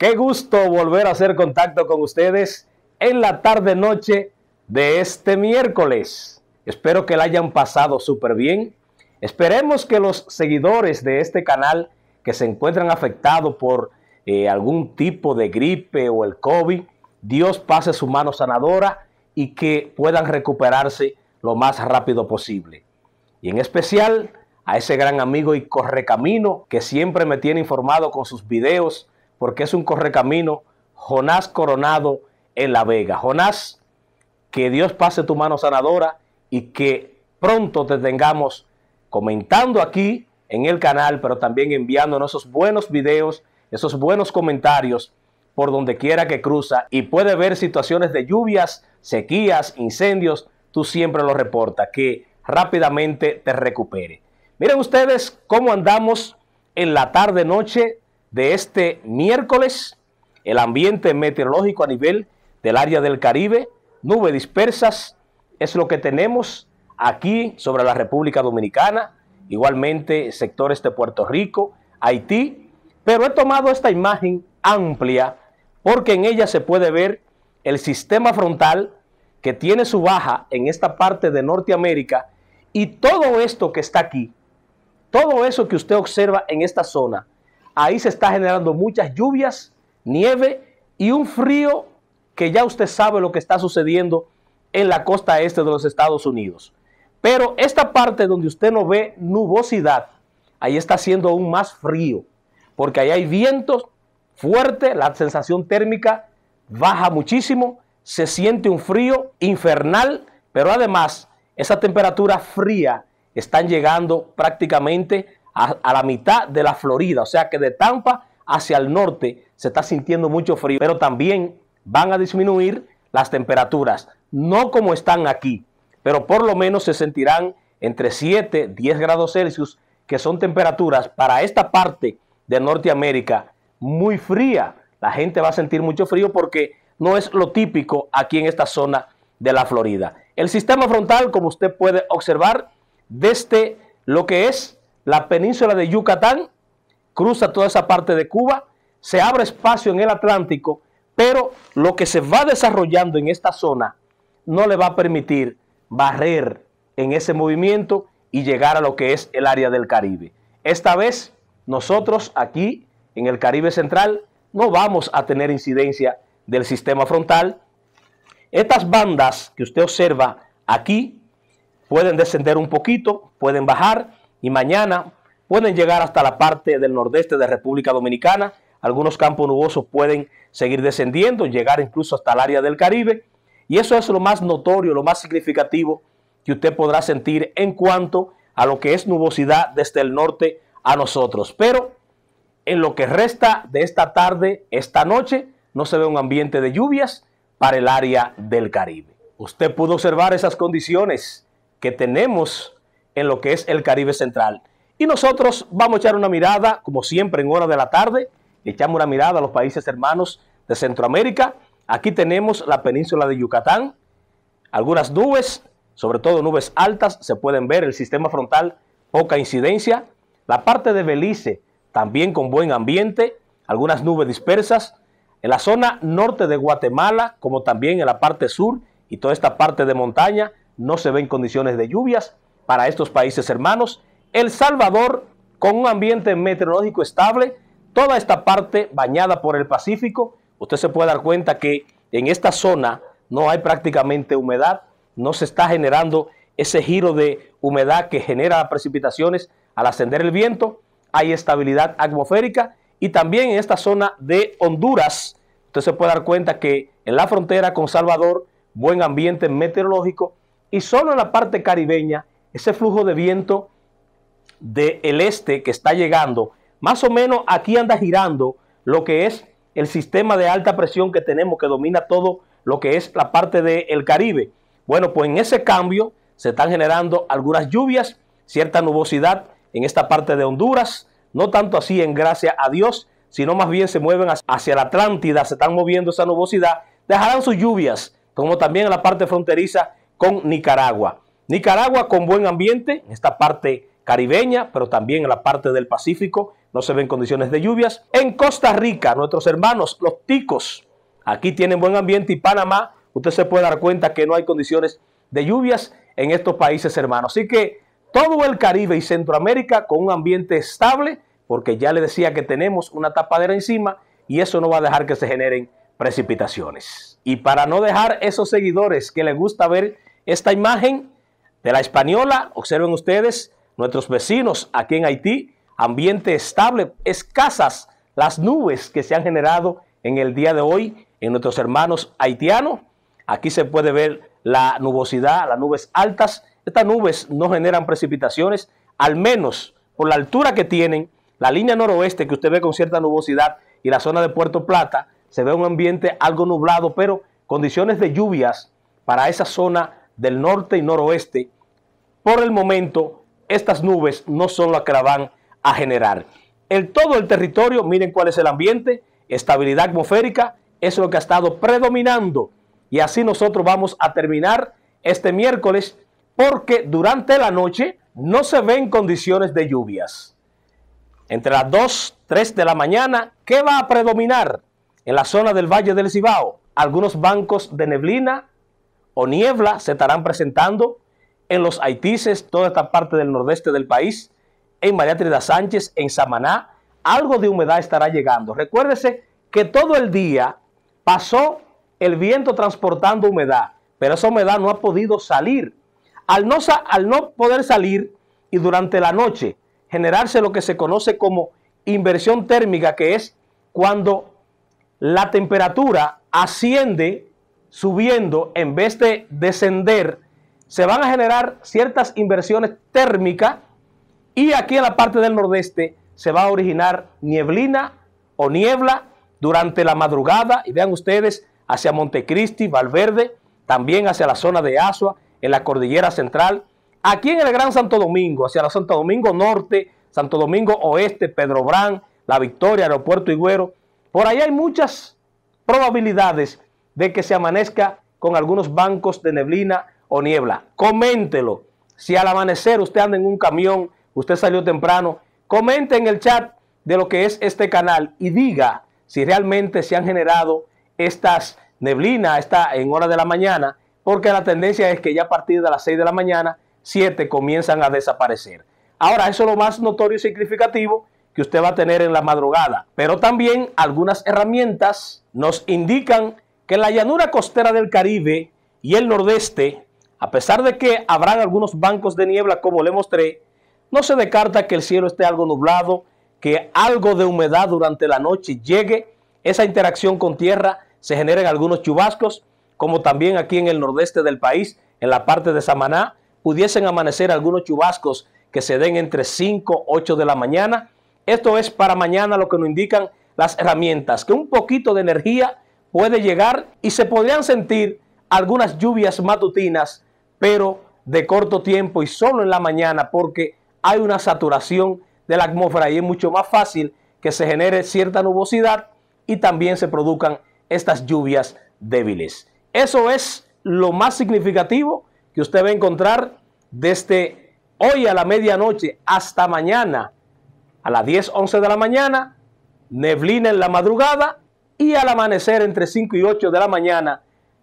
Qué gusto volver a hacer contacto con ustedes en la tarde-noche de este miércoles. Espero que la hayan pasado súper bien. Esperemos que los seguidores de este canal que se encuentran afectados por eh, algún tipo de gripe o el COVID, Dios pase su mano sanadora y que puedan recuperarse lo más rápido posible. Y en especial a ese gran amigo y correcamino que siempre me tiene informado con sus videos porque es un correcamino, Jonás Coronado en La Vega. Jonás, que Dios pase tu mano sanadora y que pronto te tengamos comentando aquí en el canal, pero también enviándonos esos buenos videos, esos buenos comentarios por donde quiera que cruza y puede ver situaciones de lluvias, sequías, incendios, tú siempre lo reportas, que rápidamente te recupere. Miren ustedes cómo andamos en la tarde-noche de este miércoles, el ambiente meteorológico a nivel del área del Caribe, nubes dispersas, es lo que tenemos aquí sobre la República Dominicana, igualmente sectores de Puerto Rico, Haití, pero he tomado esta imagen amplia porque en ella se puede ver el sistema frontal que tiene su baja en esta parte de Norteamérica y todo esto que está aquí, todo eso que usted observa en esta zona, ahí se está generando muchas lluvias, nieve y un frío que ya usted sabe lo que está sucediendo en la costa este de los Estados Unidos. Pero esta parte donde usted no ve nubosidad, ahí está siendo aún más frío, porque ahí hay vientos fuertes, la sensación térmica baja muchísimo, se siente un frío infernal, pero además esa temperatura fría están llegando prácticamente a, la mitad de la Florida. O sea que de Tampa hacia el norte se está sintiendo mucho frío, pero también van a disminuir las temperaturas, no como están aquí, pero por lo menos se sentirán entre 7, 10 grados Celsius, que son temperaturas para esta parte de Norteamérica muy fría. La gente va a sentir mucho frío porque no es lo típico aquí en esta zona de la Florida. El sistema frontal, como usted puede observar, desde este, lo que es la península de Yucatán, cruza toda esa parte de Cuba, se abre espacio en el Atlántico, pero lo que se va desarrollando en esta zona no le va a permitir barrer en ese movimiento y llegar a lo que es el área del Caribe. Esta vez nosotros aquí en el Caribe Central no vamos a tener incidencia del sistema frontal. Estas bandas que usted observa aquí pueden descender un poquito, pueden bajar, y mañana pueden llegar hasta la parte del nordeste de República Dominicana. Algunos campos nubosos pueden seguir descendiendo, llegar incluso hasta el área del Caribe. Y eso es lo más notorio, lo más significativo que usted podrá sentir en cuanto a lo que es nubosidad desde el norte a nosotros. Pero en lo que resta de esta tarde, esta noche, no se ve un ambiente de lluvias para el área del Caribe. Usted pudo observar esas condiciones que tenemos en lo que es el Caribe Central. Y nosotros vamos a echar una mirada, como siempre, en hora de la tarde, echamos una mirada a los países hermanos de Centroamérica. Aquí tenemos la península de Yucatán, algunas nubes, sobre todo nubes altas, se pueden ver el sistema frontal, poca incidencia. La parte de Belice, también con buen ambiente, algunas nubes dispersas. En la zona norte de Guatemala, como también en la parte sur y toda esta parte de montaña, no se ven condiciones de lluvias para estos países hermanos. El Salvador, con un ambiente meteorológico estable, toda esta parte bañada por el Pacífico, usted se puede dar cuenta que en esta zona no hay prácticamente humedad, no se está generando ese giro de humedad que genera precipitaciones al ascender el viento, hay estabilidad atmosférica y también en esta zona de Honduras, usted se puede dar cuenta que en la frontera con Salvador, buen ambiente meteorológico y solo en la parte caribeña ese flujo de viento del este que está llegando, más o menos aquí anda girando lo que es el sistema de alta presión que tenemos que domina todo lo que es la parte del Caribe. Bueno, pues en ese cambio se están generando algunas lluvias, cierta nubosidad en esta parte de Honduras, no tanto así en gracia a Dios, sino más bien se mueven hacia la Atlántida, se están moviendo esa nubosidad, dejarán sus lluvias, como también en la parte fronteriza con Nicaragua. Nicaragua con buen ambiente, en esta parte caribeña, pero también en la parte del Pacífico, no se ven condiciones de lluvias. En Costa Rica, nuestros hermanos, los ticos, aquí tienen buen ambiente y Panamá, usted se puede dar cuenta que no hay condiciones de lluvias en estos países hermanos. Así que todo el Caribe y Centroamérica con un ambiente estable, porque ya le decía que tenemos una tapadera encima y eso no va a dejar que se generen precipitaciones. Y para no dejar esos seguidores que les gusta ver esta imagen, de la española, observen ustedes, nuestros vecinos aquí en Haití, ambiente estable, escasas las nubes que se han generado en el día de hoy en nuestros hermanos haitianos. Aquí se puede ver la nubosidad, las nubes altas. Estas nubes no generan precipitaciones, al menos por la altura que tienen, la línea noroeste que usted ve con cierta nubosidad y la zona de Puerto Plata, se ve un ambiente algo nublado, pero condiciones de lluvias para esa zona del norte y noroeste, por el momento estas nubes no son las que la van a generar. En todo el territorio, miren cuál es el ambiente, estabilidad atmosférica, es lo que ha estado predominando. Y así nosotros vamos a terminar este miércoles porque durante la noche no se ven condiciones de lluvias. Entre las 2, 3 de la mañana, ¿qué va a predominar? En la zona del Valle del Cibao, algunos bancos de neblina, o niebla se estarán presentando en los Haitises, toda esta parte del nordeste del país, en María Trida Sánchez, en Samaná, algo de humedad estará llegando. Recuérdese que todo el día pasó el viento transportando humedad, pero esa humedad no ha podido salir. Al al no poder salir y durante la noche generarse lo que se conoce como inversión térmica, que es cuando la temperatura asciende subiendo en vez de descender, se van a generar ciertas inversiones térmicas y aquí en la parte del nordeste se va a originar nieblina o niebla durante la madrugada y vean ustedes hacia Montecristi, Valverde, también hacia la zona de Asua, en la cordillera central, aquí en el Gran Santo Domingo, hacia la Santo Domingo Norte, Santo Domingo Oeste, Pedro Brán, La Victoria, Aeropuerto Higüero, por ahí hay muchas probabilidades de que se amanezca con algunos bancos de neblina o niebla. Coméntelo. Si al amanecer usted anda en un camión, usted salió temprano, comente en el chat de lo que es este canal y diga si realmente se han generado estas neblinas en hora de la mañana, porque la tendencia es que ya a partir de las 6 de la mañana, 7 comienzan a desaparecer. Ahora, eso es lo más notorio y significativo que usted va a tener en la madrugada, pero también algunas herramientas nos indican que en la llanura costera del Caribe y el nordeste, a pesar de que habrán algunos bancos de niebla como le mostré, no se descarta que el cielo esté algo nublado, que algo de humedad durante la noche llegue, esa interacción con tierra, se generen algunos chubascos, como también aquí en el nordeste del país, en la parte de Samaná, pudiesen amanecer algunos chubascos que se den entre 5 8 de la mañana. Esto es para mañana lo que nos indican las herramientas, que un poquito de energía puede llegar y se podrían sentir algunas lluvias matutinas, pero de corto tiempo y solo en la mañana porque hay una saturación de la atmósfera y es mucho más fácil que se genere cierta nubosidad y también se produzcan estas lluvias débiles. Eso es lo más significativo que usted va a encontrar desde hoy a la medianoche hasta mañana a las 10, 11 de la mañana, neblina en la madrugada y al amanecer entre 5 y 8 de la mañana,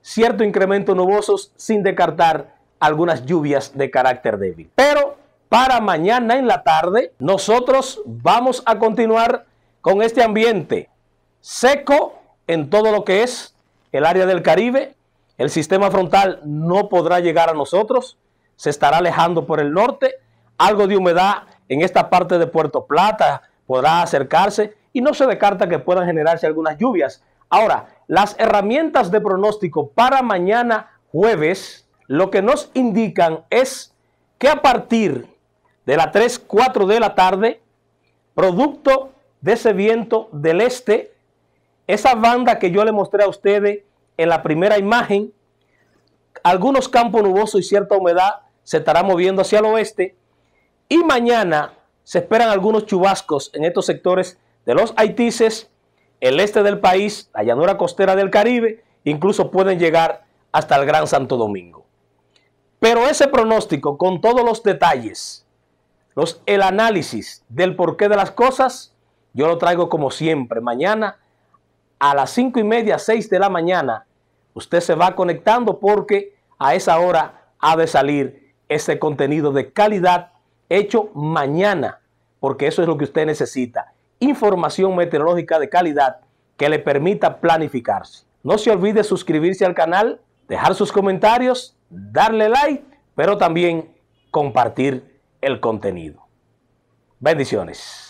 cierto incremento nubosos sin descartar algunas lluvias de carácter débil. Pero para mañana en la tarde, nosotros vamos a continuar con este ambiente seco en todo lo que es el área del Caribe. El sistema frontal no podrá llegar a nosotros, se estará alejando por el norte. Algo de humedad en esta parte de Puerto Plata podrá acercarse, y no se descarta que puedan generarse algunas lluvias. Ahora, las herramientas de pronóstico para mañana jueves lo que nos indican es que a partir de las 3, 4 de la tarde, producto de ese viento del este, esa banda que yo le mostré a ustedes en la primera imagen, algunos campos nubosos y cierta humedad se estará moviendo hacia el oeste y mañana se esperan algunos chubascos en estos sectores de los Haitises, el este del país, la llanura costera del Caribe, incluso pueden llegar hasta el Gran Santo Domingo. Pero ese pronóstico, con todos los detalles, los, el análisis del porqué de las cosas, yo lo traigo como siempre. Mañana a las cinco y media, 6 de la mañana, usted se va conectando porque a esa hora ha de salir ese contenido de calidad hecho mañana, porque eso es lo que usted necesita información meteorológica de calidad que le permita planificarse. No se olvide suscribirse al canal, dejar sus comentarios, darle like, pero también compartir el contenido. Bendiciones.